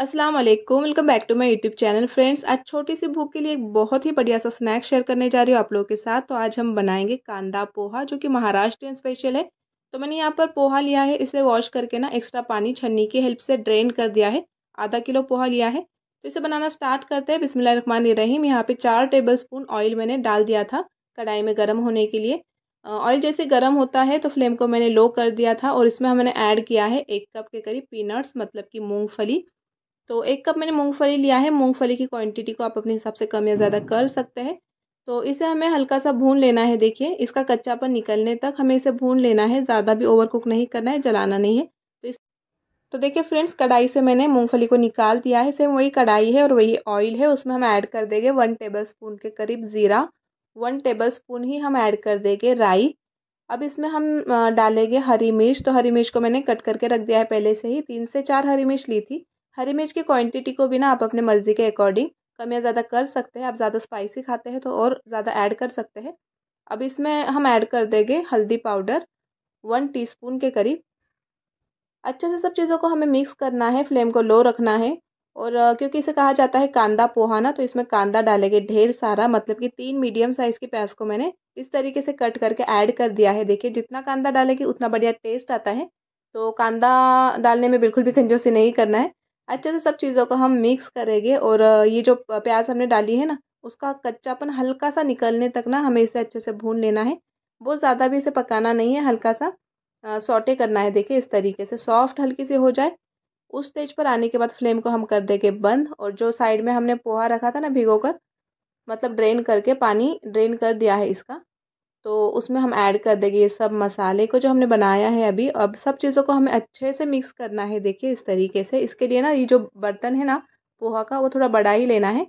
अस्सलाम वालेकुम welcome back to my YouTube channel friends आज छोटी सी भूख के लिए एक बहुत ही बढ़िया सा स्नैक शेयर करने जा रही हूँ आप लोगों के साथ तो आज हम बनाएंगे कांदा पोहा जो कि महाराष्ट्रियन स्पेशल है तो मैंने यहाँ पर पोहा लिया है इसे वॉश करके ना एक्स्ट्रा पानी छन्नी की हेल्प से ड्रेन कर दिया है आधा किलो पोहा लिया है तो इसे बनाना स्टार्ट करते हैं बिस्मिल्लाह रहमान रहीम यहाँ पे चार टेबल स्पून ऑयल मैंने डाल दिया था कढ़ाई में गर्म होने के लिए ऑयल जैसे गर्म होता है तो फ्लेम को मैंने लो कर दिया था और इसमें हमने ऐड किया है एक कप के करीब पीनट्स मतलब कि मूँगफली तो एक कप मैंने मूंगफली लिया है मूंगफली की क्वांटिटी को आप अपने हिसाब से कम या ज़्यादा हम्म। कर सकते हैं तो इसे हमें हल्का सा भून लेना है देखिए इसका कच्चापन निकलने तक हमें इसे भून लेना है ज़्यादा भी ओवर कुक नहीं करना है जलाना नहीं है तो इस तो देखिए फ्रेंड्स कढ़ाई से मैंने मूंगफली को निकाल दिया है सेम वही कढ़ाई है और वही ऑयल है उसमें हम ऐड कर देंगे वन टेबल स्पून के करीब ज़ीरा वन टेबल स्पून ही हम ऐड कर देंगे राई अब इसमें हम डालेंगे हरी मिर्च तो हरी मिर्च को मैंने कट करके रख दिया है पहले से ही तीन से चार हरी मिर्च ली थी हरी मिर्च की क्वांटिटी को भी ना आप अपने मर्ज़ी के अकॉर्डिंग कम या ज़्यादा कर सकते हैं आप ज़्यादा स्पाइसी खाते हैं तो और ज़्यादा ऐड कर सकते हैं अब इसमें हम ऐड कर देंगे हल्दी पाउडर वन टीस्पून के करीब अच्छे से सब चीज़ों को हमें मिक्स करना है फ्लेम को लो रखना है और क्योंकि इसे कहा जाता है कांदा पोहा ना तो इसमें कांदा डालेंगे ढेर सारा मतलब कि तीन मीडियम साइज़ के प्याज को मैंने इस तरीके से कट करके ऐड कर दिया है देखिए जितना कांदा डालेंगे उतना बढ़िया टेस्ट आता है तो कांदा डालने में बिल्कुल भी कंजोसी नहीं करना है अच्छे से तो सब चीज़ों को हम मिक्स करेंगे और ये जो प्याज हमने डाली है ना उसका कच्चापन हल्का सा निकलने तक ना हमें इसे अच्छे से भून लेना है बहुत ज़्यादा भी इसे पकाना नहीं है हल्का सा सोटे करना है देखिए इस तरीके से सॉफ्ट हल्की सी हो जाए उस स्टेज पर आने के बाद फ्लेम को हम कर देंगे बंद और जो साइड में हमने पोहा रखा था ना भिगो कर मतलब ड्रेन करके पानी ड्रेन कर दिया है इसका तो उसमें हम ऐड कर देंगे ये सब मसाले को जो हमने बनाया है अभी अब सब चीज़ों को हमें अच्छे से मिक्स करना है देखिए इस तरीके से इसके लिए ना ये जो बर्तन है ना पोहा का वो थोड़ा बड़ा ही लेना है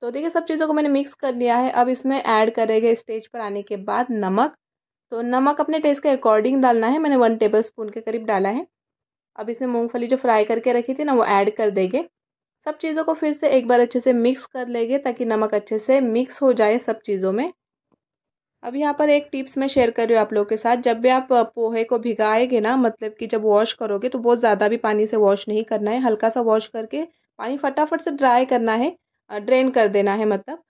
तो देखिए सब चीज़ों को मैंने मिक्स कर लिया है अब इसमें ऐड करेंगे स्टेज पर आने के बाद नमक तो नमक अपने टेस्ट के अकॉर्डिंग डालना है मैंने वन टेबल स्पून के करीब डाला है अब इसमें मूँगफली जो फ्राई करके रखी थी ना वो ऐड कर देंगे सब चीज़ों को फिर से एक बार अच्छे से मिक्स कर लेंगे ताकि नमक अच्छे से मिक्स हो जाए सब चीज़ों में अब यहाँ पर एक टिप्स मैं शेयर कर रही हूँ आप लोगों के साथ जब भी आप पोहे को भिगाएंगे ना मतलब कि जब वॉश करोगे तो बहुत ज़्यादा भी पानी से वॉश नहीं करना है हल्का सा वॉश करके पानी फटाफट से ड्राई करना है ड्रेन कर देना है मतलब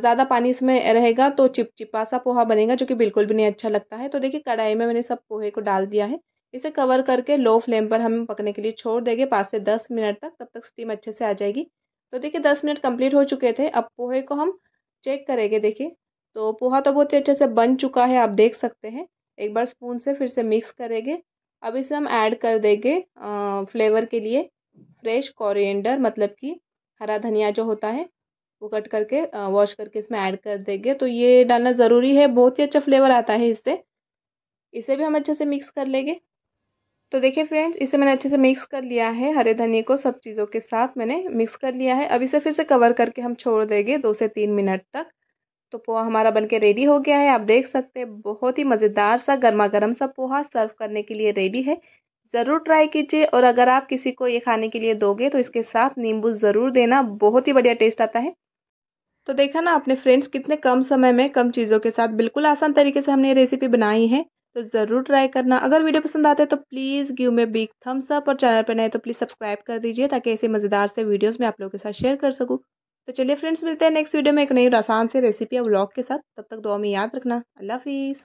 ज़्यादा पानी इसमें रहेगा तो चिपचिपा सा पोहा बनेगा जो कि बिल्कुल भी नहीं अच्छा लगता है तो देखिए कढ़ाई में मैंने सब पोहे को डाल दिया है इसे कवर करके लो फ्लेम पर हम पकने के लिए छोड़ देंगे पाँच से दस मिनट तक तब तक स्टीम अच्छे से आ जाएगी तो देखिए दस मिनट कंप्लीट हो चुके थे अब पोहे को हम चेक करेंगे देखिए तो पोहा तो बहुत ही अच्छे से बन चुका है आप देख सकते हैं एक बार स्पून से फिर से मिक्स करेंगे अब इसे हम ऐड कर देंगे फ्लेवर के लिए फ्रेश कॉरिएंडर मतलब कि हरा धनिया जो होता है वो कट करके वॉश करके इसमें ऐड कर देंगे तो ये डालना ज़रूरी है बहुत ही अच्छा फ्लेवर आता है इससे इसे भी हम अच्छे से मिक्स कर लेंगे तो देखिए फ्रेंड्स इसे मैंने अच्छे से मिक्स कर लिया है हरे धनिए को सब चीज़ों के साथ मैंने मिक्स कर लिया है अब इसे फिर से कवर करके हम छोड़ देंगे दो से तीन मिनट तक तो पोहा हमारा बनके रेडी हो गया है आप देख सकते हैं बहुत ही मज़ेदार सा गर्मा गर्म सा पोहा सर्व करने के लिए रेडी है ज़रूर ट्राई कीजिए और अगर आप किसी को ये खाने के लिए दोगे तो इसके साथ नींबू ज़रूर देना बहुत ही बढ़िया टेस्ट आता है तो देखा ना अपने फ्रेंड्स कितने कम समय में कम चीज़ों के साथ बिल्कुल आसान तरीके से हमने ये रेसिपी बनाई है तो ज़रूर ट्राई करना अगर वीडियो पसंद आते तो please give me big thumbs up और चैनल पर नए तो प्लीज़ सब्सक्राइब कर दीजिए ताकि ऐसे मज़ेदार से वीडियोस मैं आप लोगों के साथ शेयर कर सकूँ तो चलिए फ्रेंड्स मिलते हैं नेक्स्ट वीडियो में एक नई आसान से रेसिपी या ब्लॉग के साथ तब तक दुआ में याद रखना अल्लाह हाफिज़